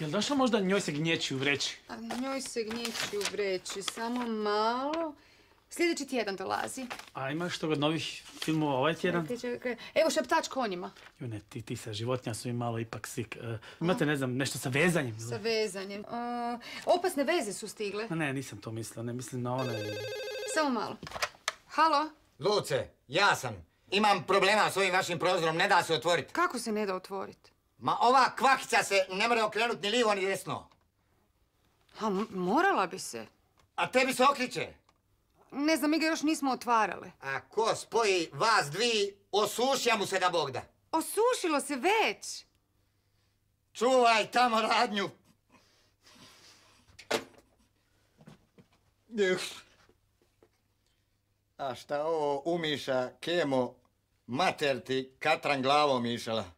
Jel došla možda njoj se gnječi u vreći? A njoj se gnječi u vreći, samo malo. Sljedeći tjedan dolazi. A imaš što god novih filmova ovaj tjedan? Evo šeptač konjima. ne ti, ti sa životnja su mi malo ipak sik. E, imate, ne znam, nešto sa vezanjem? Sa vezanjem. opasne veze su stigle. Ne, nisam to mislila, ne mislim na one. Samo malo. Halo? Luce, ja sam. Imam problema s ovim vašim prozorom, ne da se otvoriti. Kako se ne da otvoriti? Ma ova kvahica se ne mora okrenut ni livo ni desno. A morala bi se. A tebi se okriće? Ne znam, mi ga još nismo otvarale. A ko spoji vas dvi, osušija mu se da bogda. Osušilo se već. Čuvaj tamo radnju. A šta ovo umiša, kemo, mater ti katran glavom mišala.